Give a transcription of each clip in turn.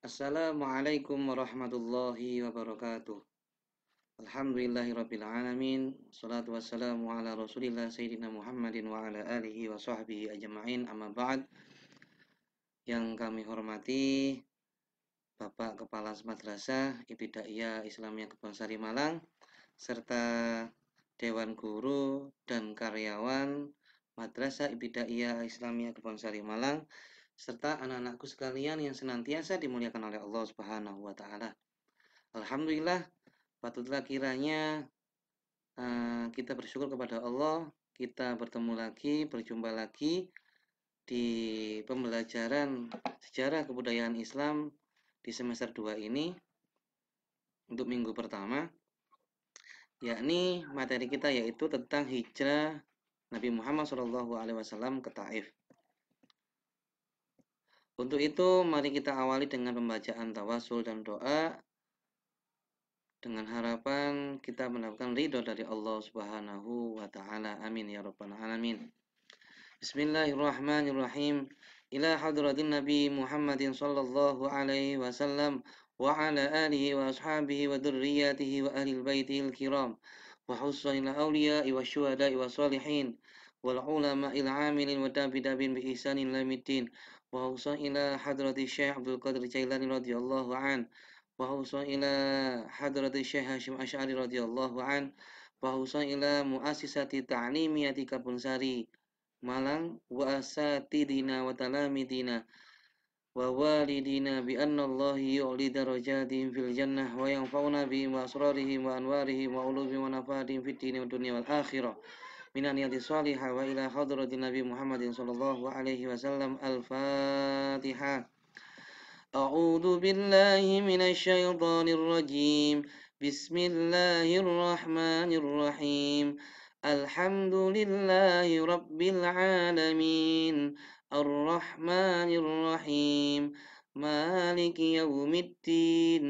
Assalamualaikum warahmatullahi wabarakatuh. Alhamdulillahirrabbilalamin. Salatu wassalamu ala rasulillah Sayyidina Muhammadin wa ala alihi wa sahbihi ajma'in amma ba'd. Yang kami hormati Bapak Kepala Madrasah Ibtidaiyah Islamiyah Kebonsari Malang serta Dewan Guru dan Karyawan Madrasah Ibtidaiyah Islamiyah Kebonsari Malang serta anak-anakku sekalian yang senantiasa dimuliakan oleh Allah Subhanahu wa taala. Alhamdulillah patutlah kiranya uh, kita bersyukur kepada Allah, kita bertemu lagi, berjumpa lagi di pembelajaran sejarah kebudayaan Islam di semester 2 ini untuk minggu pertama yakni materi kita yaitu tentang hijrah Nabi Muhammad SAW ke Taif. Untuk itu, mari kita awali dengan pembacaan tawasul dan doa dengan harapan kita mendapatkan ridho dari Allah Subhanahu wa taala. Amin ya rabbal alamin. Bismillahirrahmanirrahim. Ila hadratin Nabi Muhammadin sallallahu alaihi wasallam wa ala alihi wa ashabihi wa dzurriyyatihi wa ahli baitil kiram wa husnul awliya wa syuhada wa salihin wal ulama amilin wa tabi'in bi ihsanin lamitin وأوصى إلى حضرة الشيخ عبد القادر الجيلاني رضي الله عنه وأوصى إلى حضرة الشيخ هاشم أشعري رضي الله عنه وأوصى إلى مؤسسة تعليمية كابونساري Malang wa asatidina wa talamidina wa walidina bi anna Allah yu'li darajatin fil jannah wa yanfa'una bi asrarihim wa anwarihim wa ulumi wa nafadin fid dini wad akhirah من نية صالحة وإلى حضرة النبي محمد صلى الله عليه وسلم الفاتحة أعوذ بالله من الشيطان الرجيم بسم الله الرحمن الرحيم الحمد لله رب العالمين الرحمن الرحيم مالك يوم الدين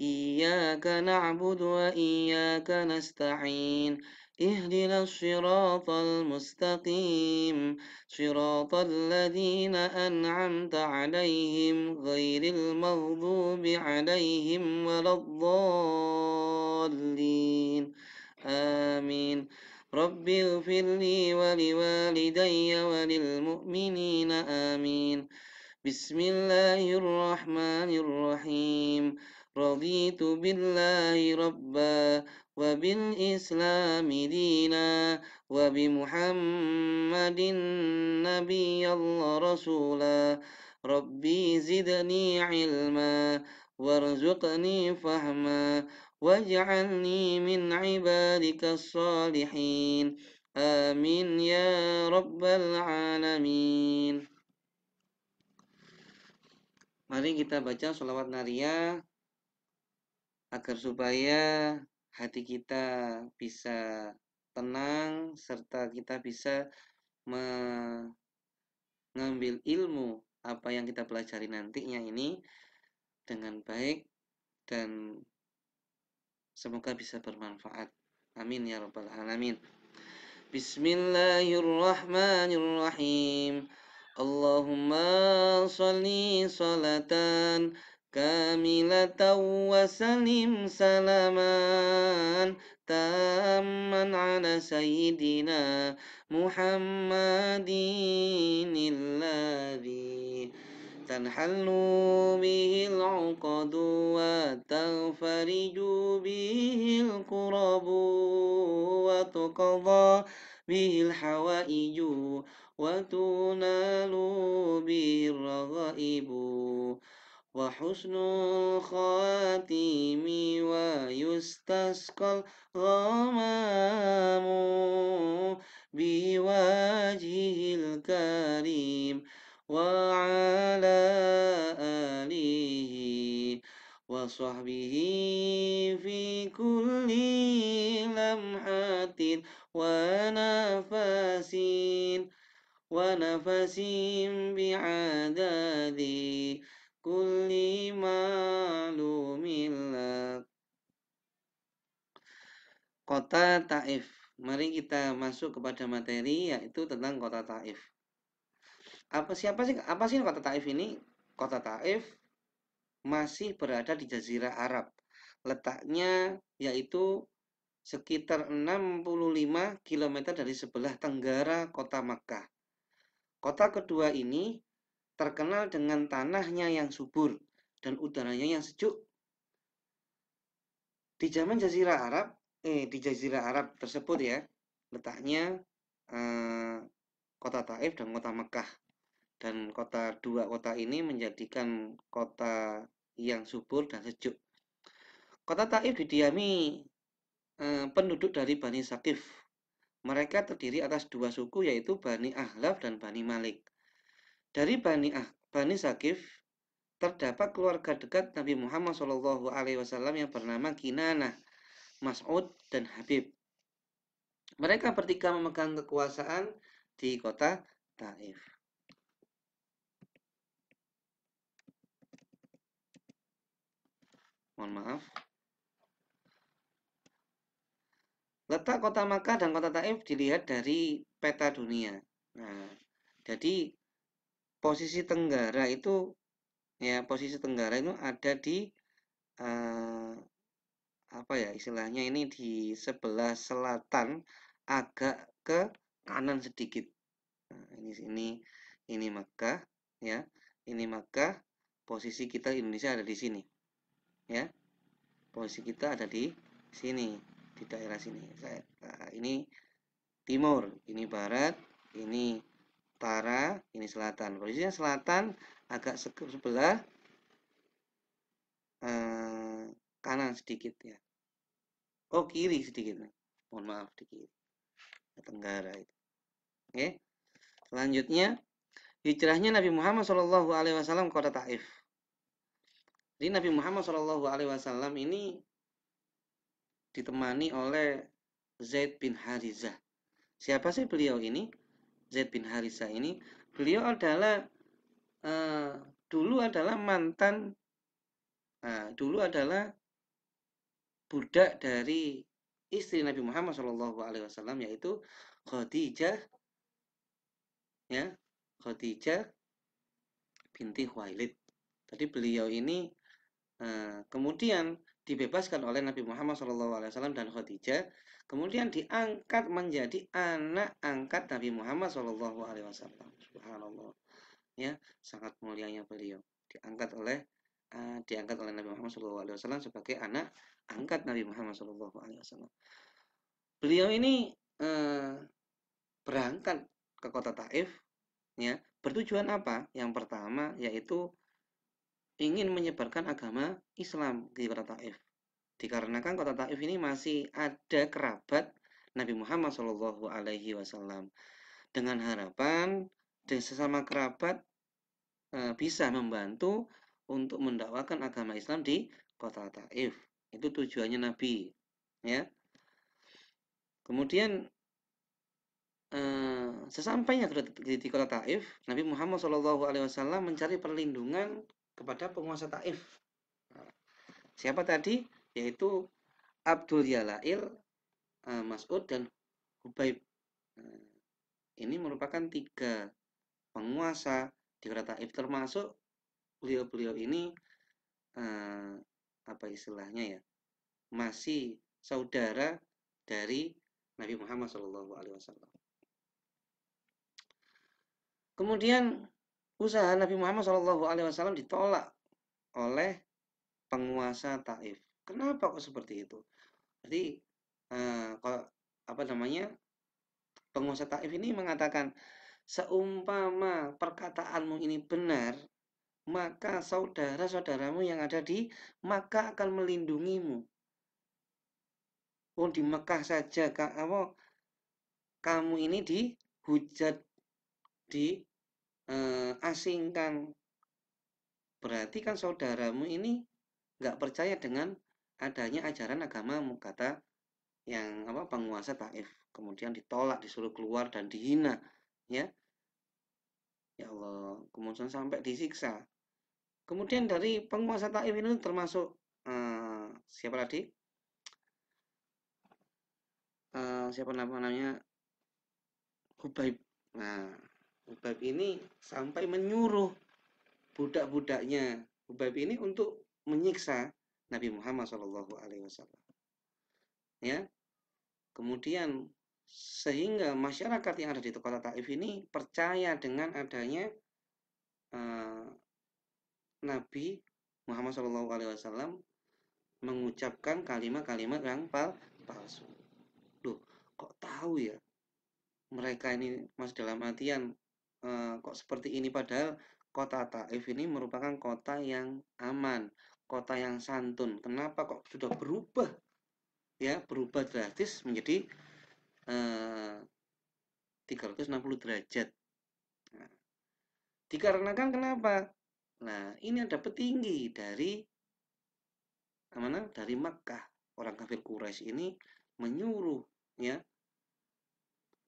إياك نعبد وإياك نستعين اهدنا الصراط المستقيم صراط الذين أنعمت عليهم غير المغضوب عليهم ولا الضالين آمين رب اغفر لي ولوالدي وللمؤمنين آمين بسم الله الرحمن الرحيم رضيت بالله ربا وبالإسلام دينا وبمحمد نبي الله رسولا ربي زدني علما وارزقني فهما واجعلني من عبادك الصالحين آمين يا رب العالمين Mari kita baca sholawat naria agar supaya hati kita bisa tenang serta kita bisa mengambil ilmu apa yang kita pelajari nantinya ini dengan baik dan semoga bisa bermanfaat. Amin ya rabbal alamin. Bismillahirrahmanirrahim. Allahumma salli salatan كاملة وسلم سلاما تاما على سيدنا محمد الذي تنحل به العقد وتنفرج به القرب وتقضى به الحوائج وتنال به الرغائب وحسن الخاتم ويستسقى الغمام بوجهه الكريم وعلى آله وصحبه في كل لمحة ونفس ونفس بعدد kulli malumin kota Taif. Mari kita masuk kepada materi yaitu tentang kota Taif. Apa siapa sih apa sih kota Taif ini? Kota Taif masih berada di jazirah Arab. Letaknya yaitu sekitar 65 km dari sebelah tenggara kota Makkah. Kota kedua ini terkenal dengan tanahnya yang subur dan udaranya yang sejuk. Di zaman Jazirah Arab, eh di Jazirah Arab tersebut ya, letaknya eh, kota Taif dan kota Mekah. Dan kota dua kota ini menjadikan kota yang subur dan sejuk. Kota Taif didiami eh, penduduk dari Bani Sakif. Mereka terdiri atas dua suku yaitu Bani Ahlaf dan Bani Malik. Dari Bani, ah, Bani Sakif terdapat keluarga dekat Nabi Muhammad Shallallahu Alaihi Wasallam yang bernama Kinanah, Mas'ud dan Habib. Mereka bertiga memegang kekuasaan di kota Taif. Mohon maaf. Letak kota Makkah dan kota Taif dilihat dari peta dunia. Nah, jadi posisi tenggara itu ya posisi tenggara itu ada di eh, apa ya istilahnya ini di sebelah selatan agak ke kanan sedikit nah, ini ini ini Mekah ya ini Mekah posisi kita Indonesia ada di sini ya posisi kita ada di sini di daerah sini saya nah, ini timur ini barat ini utara, ini selatan. Posisinya selatan agak sebelah eh, kanan sedikit ya. Oh kiri sedikit, mohon maaf sedikit, kiri. Tenggara itu. Oke. Selanjutnya hijrahnya Nabi Muhammad Shallallahu Alaihi Wasallam kota Taif. Jadi Nabi Muhammad Shallallahu Alaihi Wasallam ini ditemani oleh Zaid bin Harizah. Siapa sih beliau ini? Zaid bin Harisa ini beliau adalah uh, dulu adalah mantan uh, dulu adalah budak dari istri Nabi Muhammad Shallallahu Alaihi Wasallam yaitu Khadijah ya Khadijah binti Khuwailid. Tadi beliau ini uh, kemudian dibebaskan oleh Nabi Muhammad SAW dan Khadijah kemudian diangkat menjadi anak angkat Nabi Muhammad Shallallahu Alaihi Wasallam Subhanallah ya sangat mulianya beliau diangkat oleh uh, diangkat oleh Nabi Muhammad Shallallahu Alaihi Wasallam sebagai anak angkat Nabi Muhammad Shallallahu Alaihi Wasallam beliau ini uh, berangkat ke kota Taif ya bertujuan apa yang pertama yaitu ingin menyebarkan agama Islam di kota Taif Dikarenakan kota Taif ini masih ada kerabat Nabi Muhammad Shallallahu Alaihi Wasallam dengan harapan dan sesama kerabat e, bisa membantu untuk mendakwakan agama Islam di kota Taif. Itu tujuannya Nabi, ya. Kemudian e, sesampainya di, di kota Taif, Nabi Muhammad Shallallahu Alaihi Wasallam mencari perlindungan kepada penguasa Taif. Nah, siapa tadi? yaitu Abdul Yalair, eh, Mas'ud dan Hubaib. Nah, ini merupakan tiga penguasa di kota Taif termasuk beliau-beliau ini eh, apa istilahnya ya masih saudara dari Nabi Muhammad SAW. Kemudian usaha Nabi Muhammad SAW ditolak oleh penguasa Taif. Kenapa kok seperti itu? Jadi eh, kalau apa namanya pengusaha Taif ini mengatakan seumpama perkataanmu ini benar maka saudara-saudaramu yang ada di maka akan melindungimu. Oh di Mekah saja kak kamu kamu ini dihujat di eh, asingkan berarti kan saudaramu ini nggak percaya dengan adanya ajaran agama kata yang apa penguasa Taif kemudian ditolak disuruh keluar dan dihina ya ya Allah kemudian sampai disiksa kemudian ya. dari penguasa Taif ini termasuk uh, siapa tadi uh, siapa namanya Hubaib nah Hubaib ini sampai menyuruh budak-budaknya Hubaib ini untuk menyiksa Nabi Muhammad Shallallahu Alaihi Wasallam. Ya, kemudian sehingga masyarakat yang ada di kota Taif ini percaya dengan adanya uh, Nabi Muhammad Shallallahu Alaihi Wasallam mengucapkan kalimat-kalimat yang pal palsu. Duh, kok tahu ya? Mereka ini mas dalam artian uh, kok seperti ini padahal kota Taif ini merupakan kota yang aman, kota yang santun. Kenapa kok sudah berubah? Ya, berubah drastis menjadi eh, uh, 360 derajat. Nah, dikarenakan kenapa? Nah, ini ada petinggi dari eh, mana? Dari Makkah. Orang kafir Quraisy ini menyuruh ya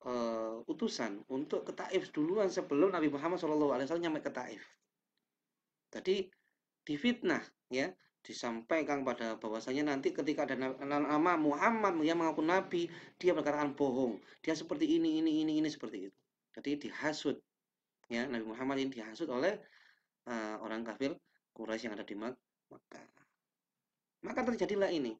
uh, utusan untuk ke Taif duluan sebelum Nabi Muhammad SAW nyampe ke Taif. Tadi difitnah ya disampaikan pada bahwasanya nanti ketika ada nama Muhammad yang mengaku nabi dia berkataan bohong dia seperti ini ini ini ini seperti itu jadi dihasut ya Nabi Muhammad ini dihasut oleh uh, orang kafir Quraisy yang ada di Makkah maka terjadilah ini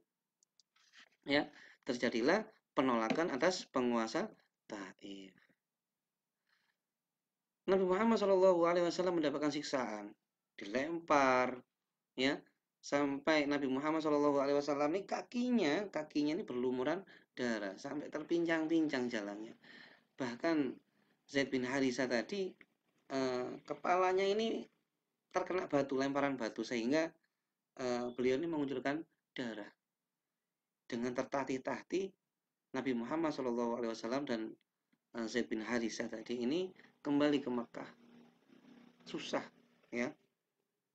ya terjadilah penolakan atas penguasa Taif Nabi Muhammad Shallallahu Alaihi Wasallam mendapatkan siksaan dilempar ya sampai Nabi Muhammad saw ini kakinya kakinya ini berlumuran darah sampai terpincang-pincang jalannya bahkan Zaid bin Harisa tadi eh, kepalanya ini terkena batu lemparan batu sehingga eh, beliau ini mengucurkan darah dengan tertatih-tatih Nabi Muhammad saw dan eh, Zaid bin Harisa tadi ini kembali ke Mekah susah ya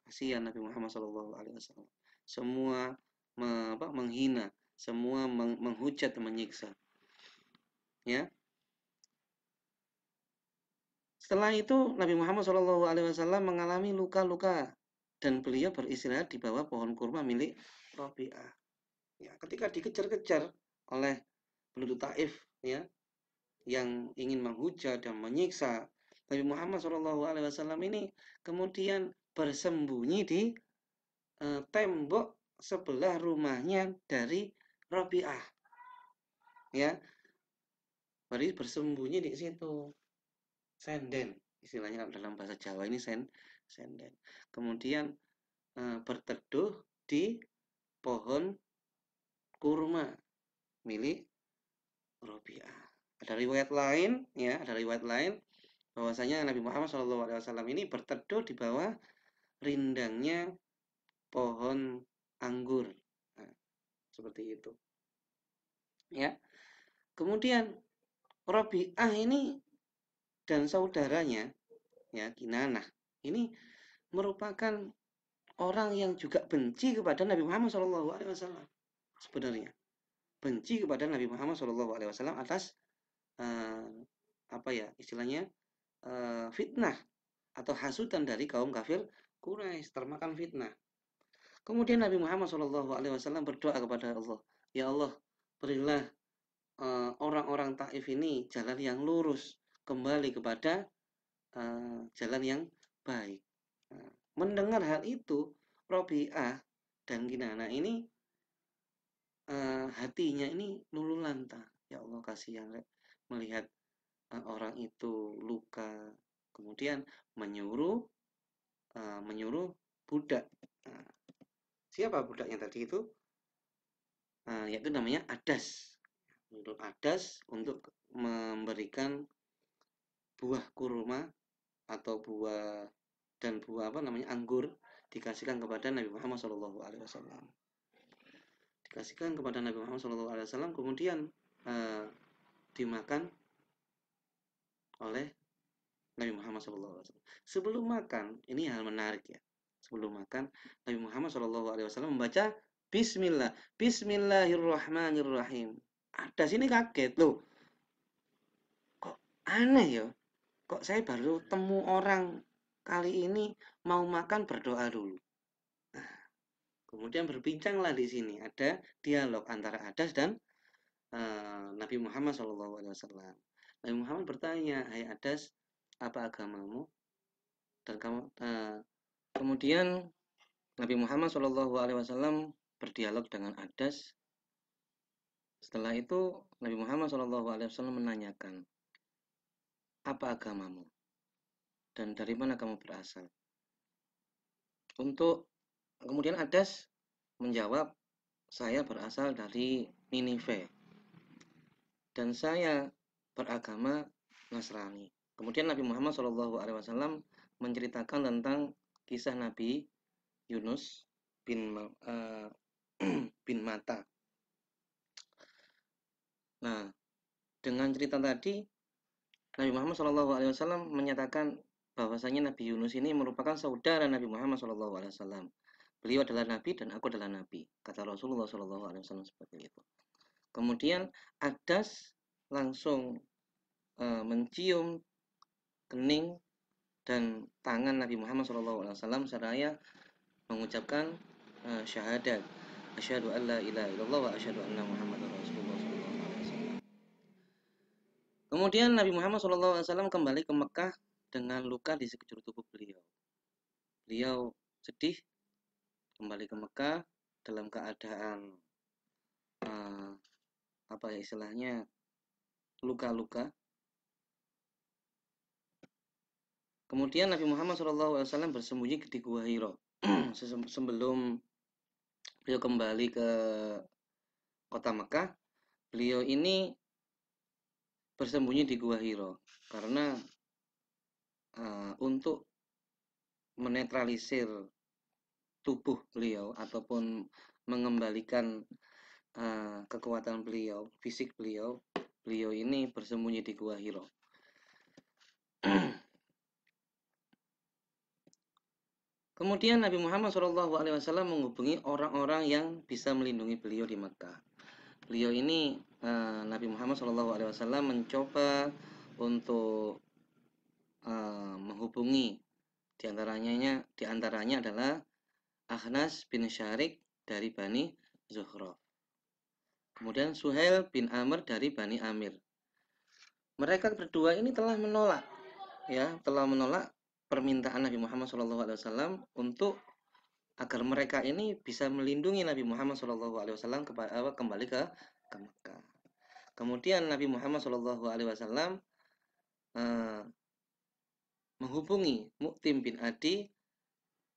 kasihan ya Nabi Muhammad Shallallahu Alaihi Wasallam semua me, apa, menghina semua meng, menghujat menyiksa ya setelah itu Nabi Muhammad Shallallahu Alaihi Wasallam mengalami luka-luka dan beliau beristirahat di bawah pohon kurma milik Rabi'ah. Ya, ketika dikejar-kejar oleh penduduk Taif ya yang ingin menghujat dan menyiksa Nabi Muhammad SAW ini kemudian bersembunyi di e, tembok sebelah rumahnya dari Robiah. Ya. Berarti bersembunyi di situ. Senden istilahnya dalam bahasa Jawa ini sen senden. Kemudian e, berteduh di pohon kurma milik Robiah. Ada riwayat lain, ya, ada riwayat lain bahwasanya Nabi Muhammad SAW ini berteduh di bawah rindangnya pohon anggur. Nah, seperti itu. Ya. Kemudian Robiah ini dan saudaranya ya Kinanah ini merupakan orang yang juga benci kepada Nabi Muhammad SAW sebenarnya benci kepada Nabi Muhammad SAW atas uh, apa ya istilahnya uh, fitnah atau hasutan dari kaum kafir Quraisy termakan fitnah. Kemudian Nabi Muhammad SAW berdoa kepada Allah, Ya Allah, berilah eh, orang-orang uh, Taif ini jalan yang lurus kembali kepada uh, jalan yang baik. Nah, mendengar hal itu, Robiah dan Kinana ini uh, hatinya ini lulu lantang. Ya Allah kasihan melihat uh, orang itu luka, kemudian menyuruh uh, menyuruh budak. Nah, siapa budaknya tadi itu? Uh, yaitu namanya Adas. menyuruh Adas untuk memberikan buah kurma atau buah dan buah apa namanya anggur dikasihkan kepada Nabi Muhammad Shallallahu Alaihi Wasallam dikasihkan kepada Nabi Muhammad Shallallahu Alaihi Wasallam kemudian uh, dimakan oleh Nabi Muhammad SAW. Sebelum makan, ini hal menarik ya. Sebelum makan, Nabi Muhammad SAW membaca Bismillah, Bismillahirrahmanirrahim. Ada sini kaget loh. Kok aneh ya? Kok saya baru temu orang kali ini mau makan berdoa dulu. Nah, kemudian berbincanglah di sini ada dialog antara Adas dan uh, Nabi Muhammad SAW. Nabi Muhammad bertanya, Hai Adas, apa agamamu dan kamu uh, kemudian Nabi Muhammad Shallallahu Alaihi Wasallam berdialog dengan Adas setelah itu Nabi Muhammad Shallallahu Alaihi Wasallam menanyakan apa agamamu dan dari mana kamu berasal untuk kemudian Adas menjawab saya berasal dari Ninive dan saya beragama Nasrani Kemudian Nabi Muhammad SAW menceritakan tentang kisah Nabi Yunus bin uh, bin Mata. Nah, dengan cerita tadi Nabi Muhammad SAW menyatakan bahwasanya Nabi Yunus ini merupakan saudara Nabi Muhammad SAW. Beliau adalah Nabi dan aku adalah Nabi, kata Rasulullah SAW seperti itu. Kemudian Adas langsung uh, mencium kening dan tangan Nabi Muhammad SAW seraya mengucapkan uh, syahadat asyhadu an la ilaha illallah wa asyhadu anna muhammadar rasulullah Kemudian Nabi Muhammad SAW kembali ke Mekah dengan luka di sekujur tubuh beliau. Beliau sedih kembali ke Mekah dalam keadaan uh, apa ya istilahnya luka-luka Kemudian Nabi Muhammad SAW bersembunyi di Gua Hiro. Sebelum beliau kembali ke kota Mekah, beliau ini bersembunyi di Gua Hiro karena uh, untuk menetralisir tubuh beliau ataupun mengembalikan uh, kekuatan beliau, fisik beliau, beliau ini bersembunyi di Gua Hiro. Kemudian Nabi Muhammad SAW menghubungi orang-orang yang bisa melindungi beliau di Mekah. Beliau ini eh, Nabi Muhammad SAW mencoba untuk eh, menghubungi diantaranya diantaranya adalah Ahnas bin Syarik dari Bani Zuhro. Kemudian Suhail bin Amr dari Bani Amir. Mereka berdua ini telah menolak ya, telah menolak permintaan Nabi Muhammad SAW untuk agar mereka ini bisa melindungi Nabi Muhammad SAW kembali ke, ke Mekah. Kemudian Nabi Muhammad SAW eh, menghubungi Muktim bin Adi,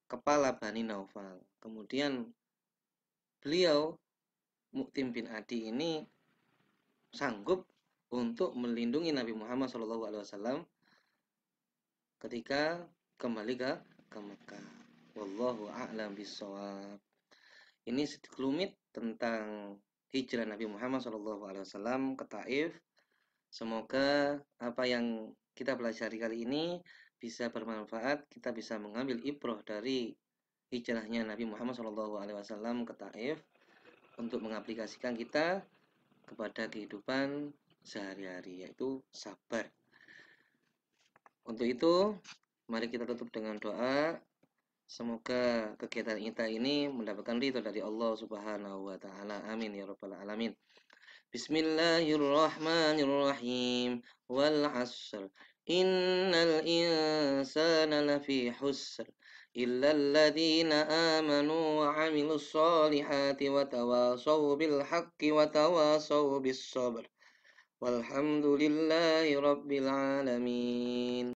kepala Bani Naufal. Kemudian beliau Muktim bin Adi ini sanggup untuk melindungi Nabi Muhammad SAW ketika kembali ke ke Mekah. Wallahu a'lam bishawab. Ini sedikit tentang hijrah Nabi Muhammad SAW ke Taif. Semoga apa yang kita pelajari kali ini bisa bermanfaat, kita bisa mengambil ibroh dari hijrahnya Nabi Muhammad SAW ke Taif untuk mengaplikasikan kita kepada kehidupan sehari-hari yaitu sabar. Untuk itu, mari kita tutup dengan doa. Semoga kegiatan kita ini mendapatkan ridho dari Allah Subhanahu wa taala. Amin ya rabbal alamin. Bismillahirrahmanirrahim. Wal 'asr. Innal insana lafi husr. إلا الذين آمنوا وعملوا الصالحات وتواصوا wa tawasaw بالصبر sabr. Walhamdulillahi rabbil alamin.